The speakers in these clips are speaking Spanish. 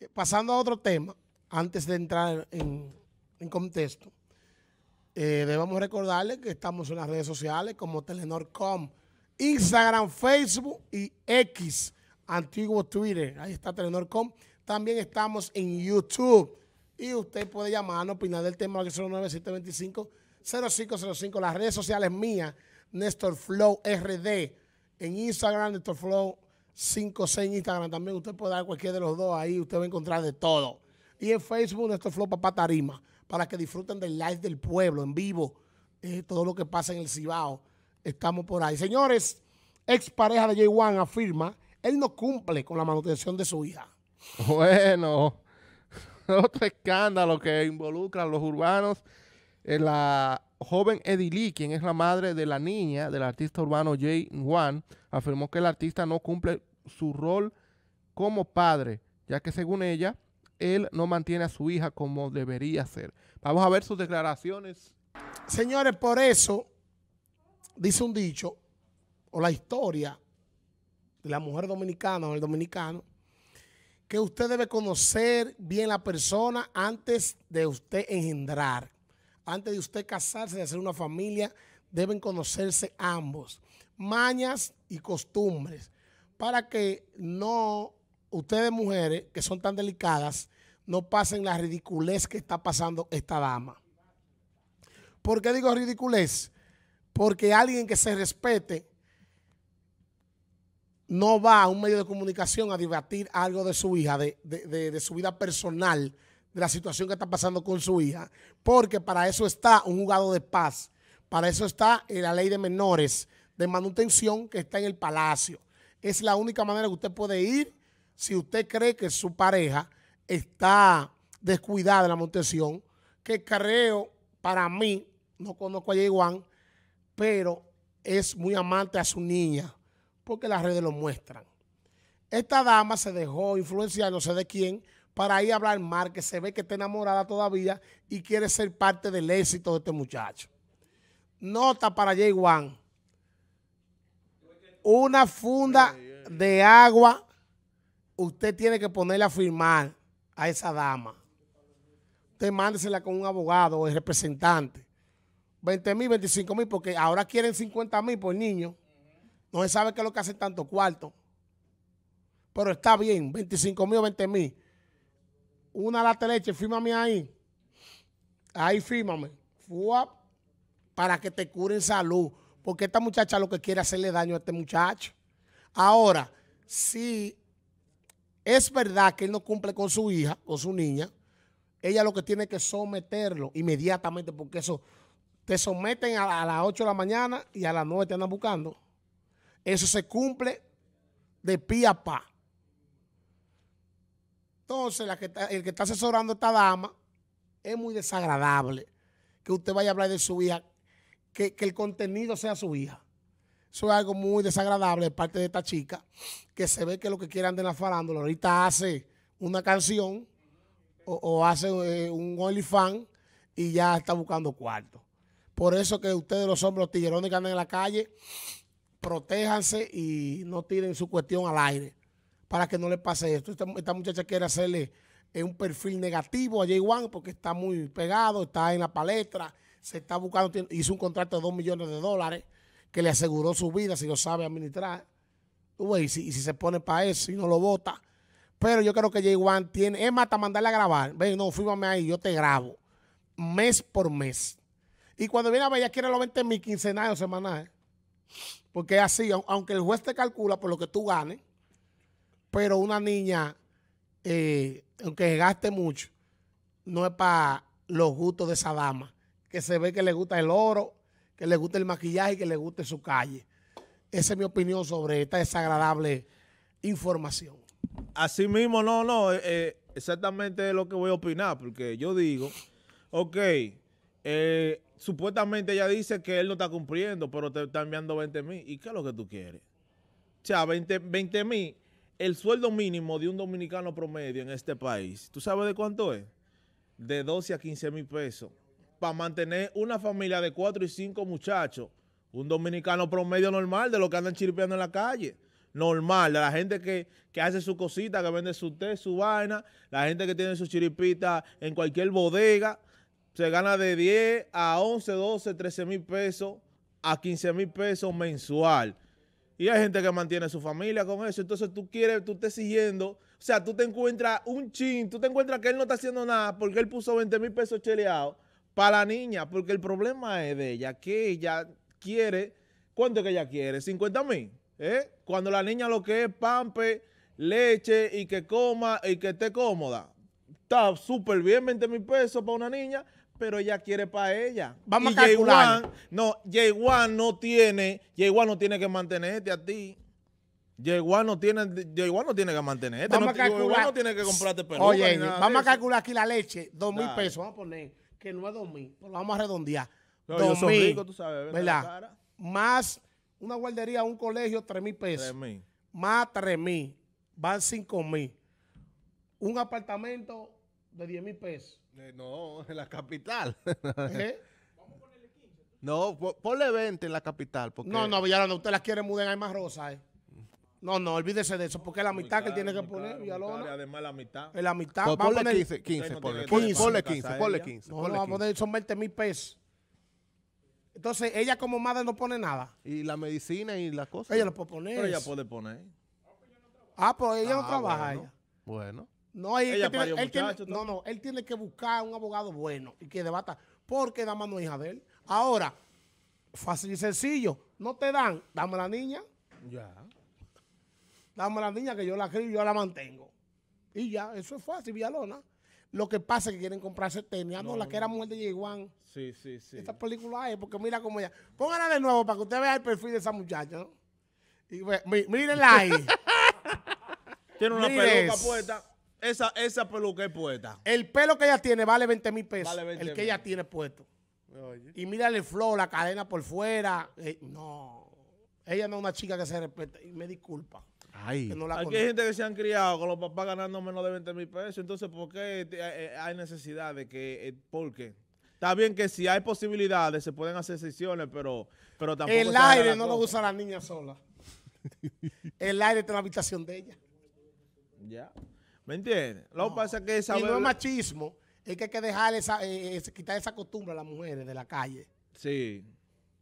Eh, pasando a otro tema, antes de entrar en, contexto, eh, debemos recordarle que estamos en las redes sociales como Telenor.com, Instagram, Facebook y X, antiguo Twitter. Ahí está Telenor.com. También estamos en YouTube. Y usted puede llamar, llamarnos, opinar del tema 809-725-0505. Las redes sociales mías, Néstor Flow RD. En Instagram, Néstor Flow 5, 6 en Instagram también. Usted puede dar cualquiera de los dos ahí. Usted va a encontrar de todo. Y en Facebook, nuestro Flow Papá Tarima. Para que disfruten del live del pueblo en vivo. Eh, todo lo que pasa en el Cibao. Estamos por ahí. Señores, ex pareja de Jay Wan afirma, él no cumple con la manutención de su hija. Bueno, otro escándalo que involucran los urbanos en la joven Lee, quien es la madre de la niña del artista urbano Jay Juan, afirmó que el artista no cumple su rol como padre, ya que según ella, él no mantiene a su hija como debería ser. Vamos a ver sus declaraciones. Señores, por eso dice un dicho, o la historia de la mujer dominicana o el dominicano, que usted debe conocer bien la persona antes de usted engendrar. Antes de usted casarse, de hacer una familia, deben conocerse ambos. Mañas y costumbres. Para que no, ustedes mujeres, que son tan delicadas, no pasen la ridiculez que está pasando esta dama. ¿Por qué digo ridiculez? Porque alguien que se respete no va a un medio de comunicación a debatir algo de su hija, de su vida personal, de la situación que está pasando con su hija, porque para eso está un jugado de paz, para eso está eh, la ley de menores de manutención que está en el palacio. Es la única manera que usted puede ir si usted cree que su pareja está descuidada de la manutención, que creo, para mí, no conozco a Yeguan, pero es muy amante a su niña, porque las redes lo muestran. Esta dama se dejó influenciar, no sé de quién, para ir a hablar mal, que se ve que está enamorada todavía y quiere ser parte del éxito de este muchacho. Nota para Jay Wan. Una funda de agua, usted tiene que ponerle a firmar a esa dama. Usted mándesela con un abogado o el representante. 20 mil, 25 mil, porque ahora quieren 50 mil por niño. No se sabe qué es lo que hacen tanto cuarto. Pero está bien, 25 mil o 20 mil una lata de leche, fírmame ahí. Ahí fírmame. Fua, para que te curen salud. Porque esta muchacha lo que quiere hacerle daño a este muchacho. Ahora, si es verdad que él no cumple con su hija, con su niña, ella lo que tiene que someterlo inmediatamente, porque eso te someten a, las 8 de la mañana y a las 9 te andan buscando. Eso se cumple de pie a pa. Entonces, el que está asesorando a esta dama es muy desagradable que usted vaya a hablar de su hija, que, el contenido sea su hija. Eso es algo muy desagradable de parte de esta chica, que se ve que lo que quiere de en la farándula. Ahorita hace una canción o, hace eh, un OnlyFans y ya está buscando cuarto. Por eso que ustedes, los hombres, tillerones que andan en la calle, protéjanse y no tiren su cuestión al aire para que no le pase esto. Esta, muchacha quiere hacerle eh, un perfil negativo a Jay Wan porque está muy pegado, está en la palestra, se está buscando, hizo un contrato de 2 millones de dólares que le aseguró su vida si lo sabe administrar. y, si, se pone para eso y no lo vota. Pero yo creo que Jay Wan tiene, es más, mandarle a grabar. Ven, no, fíjame ahí, yo te grabo. Mes por mes. Y cuando viene a ver, ya quiere los 20 mil quincenales o semanales. Porque es así, aunque el juez te calcula por lo que tú ganes, pero una niña, eh, aunque gaste mucho, no es para los gustos de esa dama, que se ve que le gusta el oro, que le gusta el maquillaje y que le guste su calle. Esa es mi opinión sobre esta desagradable información. Así mismo, no, no, eh, eh exactamente lo que voy a opinar, porque yo digo, ok, eh, supuestamente ella dice que él no está cumpliendo, pero te está enviando 20 mil. ¿Y qué es lo que tú quieres? O sea, 20 mil el sueldo mínimo de un dominicano promedio en este país, ¿tú sabes de cuánto es? De 12 a 15 mil pesos. Para mantener una familia de cuatro y cinco muchachos, un dominicano promedio normal de los que andan chirpeando en la calle. Normal, de la gente que, que hace su cosita, que vende su té, su vaina, la gente que tiene su chiripita en cualquier bodega, se gana de 10 a 11, 12, 13 mil pesos a 15 mil pesos mensual. Y hay gente que mantiene su familia con eso. Entonces tú quieres, tú estás siguiendo. O sea, tú te encuentras un chin, tú te encuentras que él no está haciendo nada porque él puso 20 mil pesos cheleados para la niña. Porque el problema es de ella, que ella quiere, ¿cuánto es que ella quiere? 50 mil. ¿eh? Cuando la niña lo que es pampe, leche y que coma y que esté cómoda. Está súper bien 20 mil pesos para una niña, pero ella quiere para ella. Vamos a calcular. no, j no tiene, j no tiene que mantenerte a ti. j no tiene, no tiene que mantenerte. Vamos no, a calcular. no tiene que comprarte peluca Oye, vamos a calcular aquí la leche, dos mil pesos, vamos a poner que no es dos mil, lo vamos a redondear. dos mil, tú sabes, ¿verdad? Más una guardería, un colegio, tres mil pesos. más tres mil, van cinco mil. Un apartamento, de 10 mil pesos. Eh, no, en la capital. ¿Eh? ¿Vamos a ponerle 15? No, ponle 20 en la capital. No, no, Villalona, usted las quiere mudar en más rosas? Eh. No, no, olvídese de eso, porque es la mitad que tiene que poner, Villalona. Además, la mitad. Es la mitad. Pues ponle 15, 15, ponle, 15, ponle 15, ponle 15. No, vamos a poner, son 20 mil pesos. Entonces, ella como madre no pone nada. ¿Y la medicina y las cosas? Ella lo puede poner. Pero ella puede poner. Ah, pues ella no ah, trabaja ella. Bueno. No, hay, él tiene, no, no, él tiene que buscar un abogado bueno y que debata, porque dama no es hija de él. Ahora, fácil y sencillo, no te dan, dame la niña. Ya. Dame la niña que yo la crío y yo la mantengo. Y ya, eso es fácil, Villalona. Lo que pasa es que quieren comprarse tenis. no, la que era mujer de Yeguan. Sí, sí, sí. Esta película es, porque mira cómo ella. Póngala de nuevo para que usted vea el perfil de esa muchacha, ¿no? Y, ahí. tiene una peluca puesta esa, esa peluca es puesta. El pelo que ella tiene vale 20 mil pesos. el que ella tiene puesto. Y mírale el flow, la cadena por fuera. Eh, no. Ella no es una chica que se respeta. Y me disculpa. Ay. hay gente que se han criado con los papás ganando menos de 20 mil pesos. Entonces, ¿por qué eh, eh, hay necesidad de que.? ¿Por qué? Está bien que si hay posibilidades, se pueden hacer sesiones, pero, pero tampoco. El aire no lo usa la niña sola. el aire está en la habitación de ella. Ya. ¿Me entiendes? Lo que pasa es que esa... Y no es machismo, es que hay que dejar esa, eh, eh, quitar esa costumbre a las mujeres de la calle. Sí.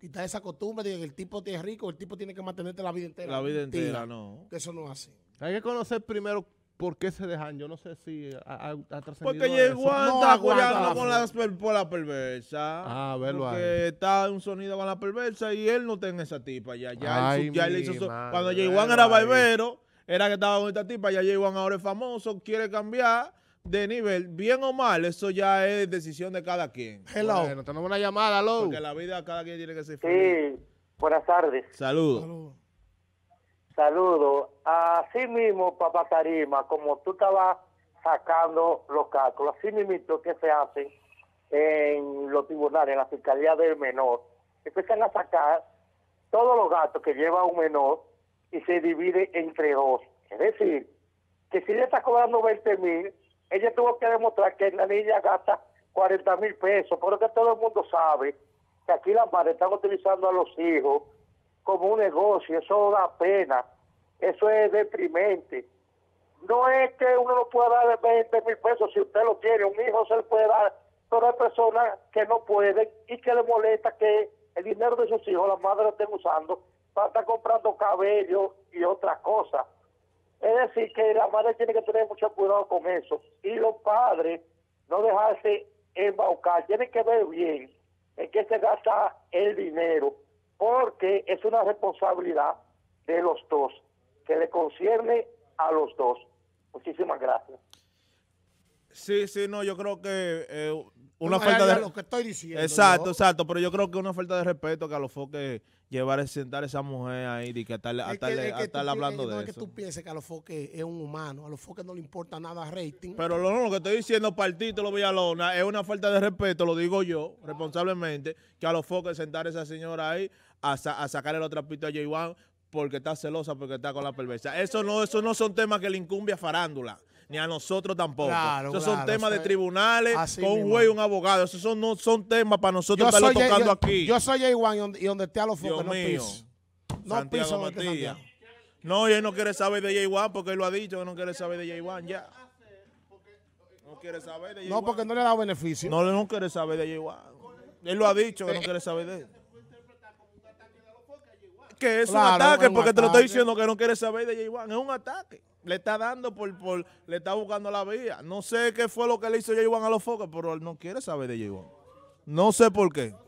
Quitar esa costumbre de que el tipo es rico, el tipo tiene que mantenerte la vida entera. La vida entera, no. Que eso no es así. Hay que conocer primero por qué se dejan. Yo no sé si ha, Porque llegó a con la, por la perversa. Ah, verlo porque está un sonido con la perversa y él no tiene esa tipa ya. Ya, ya le hizo Cuando llegó era barbero era que estaba con esta tipa, ya llegó ahora el famoso, quiere cambiar de nivel, bien o mal, eso ya es decisión de cada quien. Hello. Bueno, tenemos una llamada, Lou. Porque la vida cada quien tiene que ser feliz. Sí, buenas tardes. Saludos. Saludos. Así mismo, papá Tarima, como tú estabas sacando los cálculos, así mismo que se hacen en los tribunales, en la fiscalía del menor, empiezan a sacar todos los gastos que lleva un menor y se divide entre dos. Es decir, que si ella está cobrando 20 mil, ella tuvo que demostrar que la niña gasta 40 mil pesos, pero que todo el mundo sabe que aquí las madres están utilizando a los hijos como un negocio, eso da pena, eso es deprimente. No es que uno no pueda dar 20 mil pesos si usted lo quiere, un hijo se le puede dar, pero hay personas que no pueden y que le molesta que el dinero de sus hijos las madres lo estén usando está comprando cabello y otras cosas. Es decir, que la madre tiene que tener mucho cuidado con eso. Y los padres no dejarse embaucar. Tienen que ver bien en qué se gasta el dinero, porque es una responsabilidad de los dos, que le concierne a los dos. Muchísimas gracias. Sí, sí, no, yo creo que eh, una falta de... Lo que estoy diciendo. Exacto, exacto, pero yo creo que una falta de respeto que a los foques llevar, a sentar esa mujer ahí y que a tal, hablando no de es eso. que tú pienses que a los foques es un humano, a los foques no le importa nada rating. Pero lo, que estoy diciendo, partito Villalona, es una falta de respeto, lo digo yo, responsablemente, que a los foques sentar a esa señora ahí a, sacar sacarle otro trapitos a J. Wan porque está celosa, porque está con la perversa. Eso no, eso no son temas que le incumbe a farándula ni a nosotros tampoco. Eso Esos son temas de tribunales, con un juez y un abogado. Esos son, no son temas para nosotros estarlo tocando aquí. Yo soy Jay Wan y donde, esté a los focos, no mío. No Santiago Matías. No, y él no quiere saber de Jay Wan porque él lo ha dicho, que no quiere saber de Jay Wan ya. No quiere saber de No, porque no le da beneficio. No, él no quiere saber de Jay Wan. Él lo ha dicho, que no eh, quiere saber de él que es un ataque, porque te lo estoy diciendo que no quiere saber de J. Wan Es un ataque le está dando por, le está buscando la vía. No sé qué fue lo que le hizo j Juan a los focos, pero él no quiere saber de j No sé por qué.